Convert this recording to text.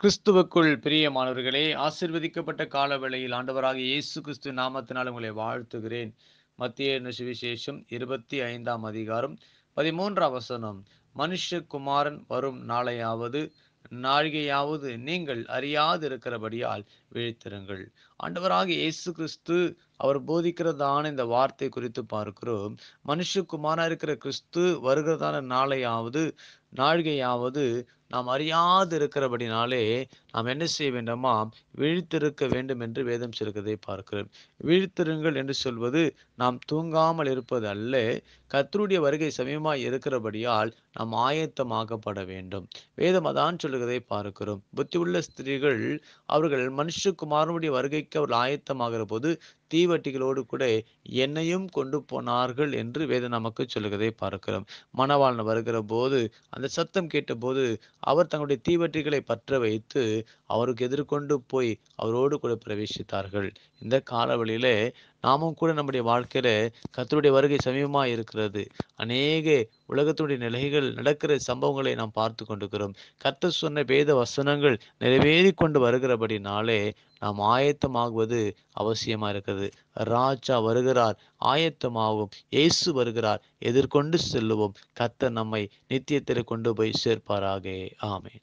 கிறிஸ்துவுக்குள் பிரியமானவர்களே ஆசிர்வதிக்கப்பட்ட காலவேளையில் ஆண்டவராக இயேசு கிறிஸ்து நாமத்தினால் உங்களை வாழ்த்துகிறேன் மத்திய சுவிசேஷம் இருபத்தி ஐந்தாம் அதிகாரம் பதிமூன்றாம் வசனம் மனுஷகுமாரன் வரும் நாளையாவது நாழிகையாவது நீங்கள் அறியாது இருக்கிறபடியால் விழித்திருங்கள் ஆண்டவராக இயேசு கிறிஸ்து அவர் போதிக்கிறதான இந்த வார்த்தை குறித்து பார்க்கிறோம் மனுஷகுமாரா இருக்கிற கிறிஸ்து வருகிறதான நாளையாவது நாழிகையாவது நாம் அறியாது இருக்கிறபடினாலே நாம் என்ன செய்ய வேண்டுமா விழித்திருக்க வேண்டும் என்று வேதம் சிறுக்கதை பார்க்கிறோம் விழித்திருங்கள் என்று சொல்வது நாம் தூங்காமல் இருப்பது அல்ல கத்தருடைய வருகை சமயமாய் இருக்கிறபடியால் நாம் ஆயத்தமாகப்பட வேண்டும் வேதம் அதான் சொல்லுகிறதை பார்க்கிறோம் புத்தி உள்ள ஸ்திரீகள் அவர்கள் மனுஷகுமாரனுடைய வருகைக்கு அவர்கள் ஆயத்தமாகிற போது தீவட்டிகளோடு கூட என்னையும் கொண்டு போனார்கள் என்று வேதம் நமக்கு சொல்லுகிறதை பார்க்கிறோம் மணவாளன் வருகிற போது அந்த சத்தம் கேட்டபோது அவர் தங்களுடைய தீவட்டிகளை பற்ற வைத்து அவருக்கு எதிர்கொண்டு போய் அவரோடு கூட பிரவேசித்தார்கள் இந்த காலவழியிலே நாமும் கூட நம்முடைய வாழ்க்கையில கத்தருடைய வருகை சமீபமாக இருக்கிறது அநேக உலகத்துடைய நிலைகள் நடக்கிற சம்பவங்களை நாம் பார்த்து கொண்டிருக்கிறோம் கத்த சொன்ன வேத வசனங்கள் நிறைவேறி கொண்டு வருகிறபடினாலே நாம் ஆயத்தமாகுவது அவசியமா இருக்கிறது ராஜா வருகிறார் ஆயத்தமாகும் இயேசு வருகிறார் எதிர்கொண்டு செல்லுவோம் கத்த நம்மை நித்தியத்தில் கொண்டு போய் சேர்ப்பாராகே ஆமேன்